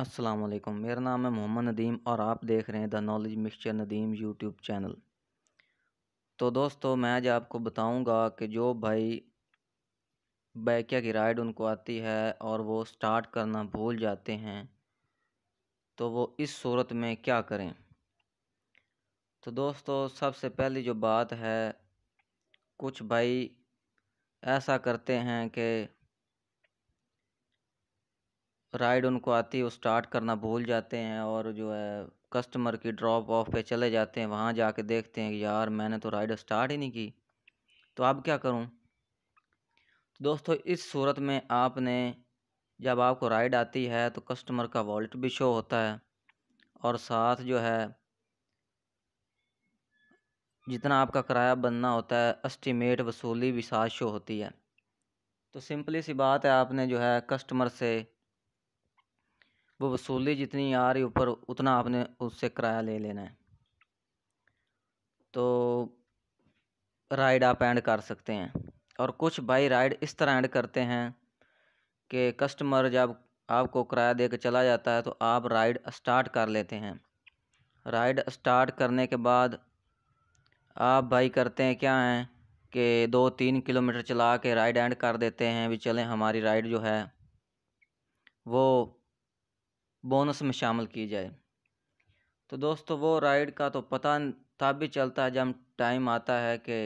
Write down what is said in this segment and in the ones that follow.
असलकम मेरा नाम है मोहम्मद नदीम और आप देख रहे हैं the knowledge mixture Nadeem YouTube channel तो दोस्तों मैं आज आपको बताऊंगा कि जो भाई बैकिया की राइड उनको आती है और वो स्टार्ट करना भूल जाते हैं तो वो इस सूरत में क्या करें तो दोस्तों सबसे पहली जो बात है कुछ भाई ऐसा करते हैं कि राइड उनको आती है वो स्टार्ट करना भूल जाते हैं और जो है कस्टमर की ड्रॉप ऑफ पे चले जाते हैं वहाँ जाके देखते हैं कि यार मैंने तो राइड स्टार्ट ही नहीं की तो अब क्या करूँ तो दोस्तों इस सूरत में आपने जब आपको राइड आती है तो कस्टमर का वॉलेट भी शो होता है और साथ जो है जितना आपका किराया बनना होता है एस्टिमेट वसूली भी साथ शो होती है तो सिंपली सी बात है आपने जो है कस्टमर से वो वसूली जितनी आ रही ऊपर उतना आपने उससे किराया ले लेना है तो राइड आप एंड कर सकते हैं और कुछ बाई राइड इस तरह एंड करते हैं कि कस्टमर जब आपको किराया दे चला जाता है तो आप राइड स्टार्ट कर लेते हैं राइड स्टार्ट करने के बाद आप बाई करते हैं क्या हैं कि दो तीन किलोमीटर चला के राइड एंड कर देते हैं भी चलें हमारी राइड जो है वो बोनस में शामिल की जाए तो दोस्तों वो राइड का तो पता तब भी चलता है जब टाइम आता है कि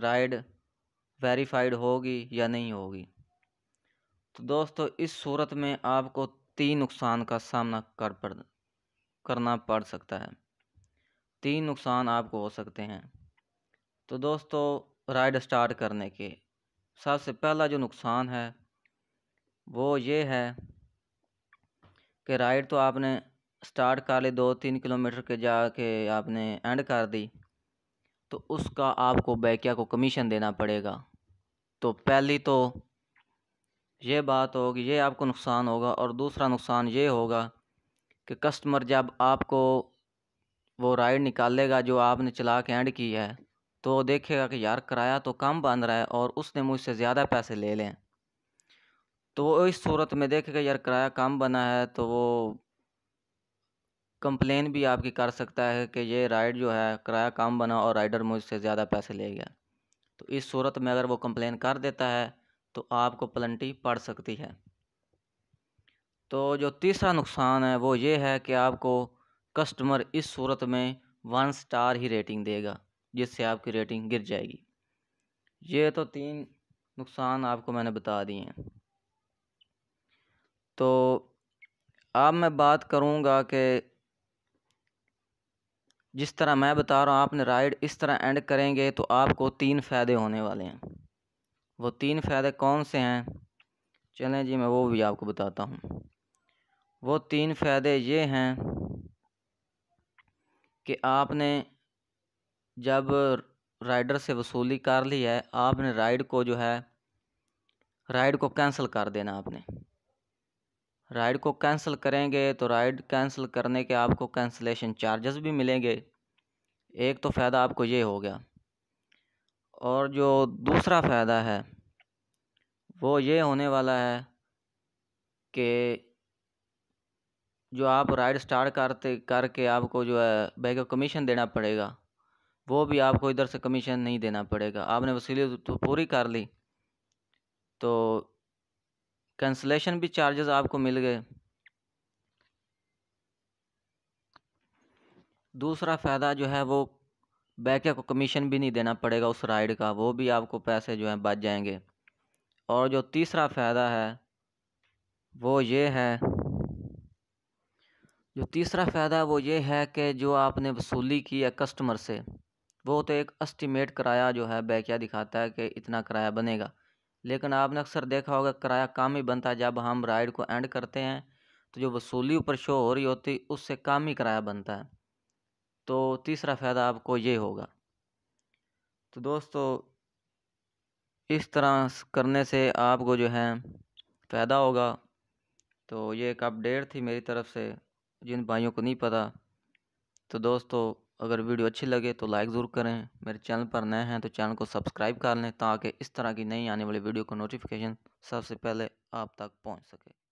राइड वेरीफाइड होगी या नहीं होगी तो दोस्तों इस सूरत में आपको तीन नुकसान का सामना कर पड़ करना पड़ सकता है तीन नुकसान आपको हो सकते हैं तो दोस्तों राइड स्टार्ट करने के सबसे पहला जो नुकसान है वो ये है कि राइड तो आपने स्टार्ट कर ली दो तीन किलोमीटर के जा के आपने एंड कर दी तो उसका आपको बैकिया को कमीशन देना पड़ेगा तो पहली तो ये बात होगी ये आपको नुकसान होगा और दूसरा नुकसान ये होगा कि कस्टमर जब आपको वो राइड निकालेगा जो आपने चला के एंड की है तो देखेगा कि यार किराया तो कम बन रहा है और उसने मुझसे ज़्यादा पैसे ले लें तो वो इस सूरत में देखेगा यार किराया कम बना है तो वो कंप्लेन भी आपकी कर सकता है कि ये राइड जो है किराया कम बना और राइडर मुझसे ज़्यादा पैसे ले गया तो इस सूरत में अगर वो कंप्लेन कर देता है तो आपको पलंटी पड़ सकती है तो जो तीसरा नुकसान है वो ये है कि आपको कस्टमर इस सूरत में वन स्टार ही रेटिंग देगा जिससे आपकी रेटिंग गिर जाएगी ये तो तीन नुकसान आपको मैंने बता दिए हैं तो अब मैं बात करूँगा कि जिस तरह मैं बता रहा हूँ आपने राइड इस तरह एंड करेंगे तो आपको तीन फ़ायदे होने वाले हैं वो तीन फ़ायदे कौन से हैं चलें जी मैं वो भी आपको बताता हूँ वो तीन फ़ायदे ये हैं कि आपने जब राइडर से वसूली कर ली है आपने राइड को जो है राइड को कैंसिल कर देना आपने राइड को कैंसिल करेंगे तो राइड कैंसिल करने के आपको कैंसलेशन चार्जेस भी मिलेंगे एक तो फ़ायदा आपको ये हो गया और जो दूसरा फ़ायदा है वो ये होने वाला है कि जो आप राइड स्टार्ट करते करके आपको जो है बैग कमीशन देना पड़ेगा वो भी आपको इधर से कमीशन नहीं देना पड़ेगा आपने वसीली तो पूरी कर ली तो कैंसलेशन भी चार्जेस आपको मिल गए दूसरा फ़ायदा जो है वो बैकिया को कमीशन भी नहीं देना पड़ेगा उस राइड का वो भी आपको पैसे जो हैं बच जाएंगे और जो तीसरा फ़ायदा है वो ये है जो तीसरा फ़ायदा वो ये है कि जो आपने वसूली की है कस्टमर से वो तो एक एस्टिमेट किराया जो है बैकिया दिखाता है कि इतना किराया बनेगा लेकिन आपने अक्सर देखा होगा किराया कम ही बनता है जब हम राइड को एंड करते हैं तो जो वसूली ऊपर शो हो रही होती उससे कम ही किराया बनता है तो तीसरा फ़ायदा आपको ये होगा तो दोस्तों इस तरह करने से आपको जो है फ़ायदा होगा तो ये एक अपडेट थी मेरी तरफ से जिन भाइयों को नहीं पता तो दोस्तों अगर वीडियो अच्छी लगे तो लाइक ज़रूर करें मेरे चैनल पर नए हैं तो चैनल को सब्सक्राइब कर लें ताकि इस तरह की नई आने वाली वीडियो का नोटिफिकेशन सबसे पहले आप तक पहुंच सके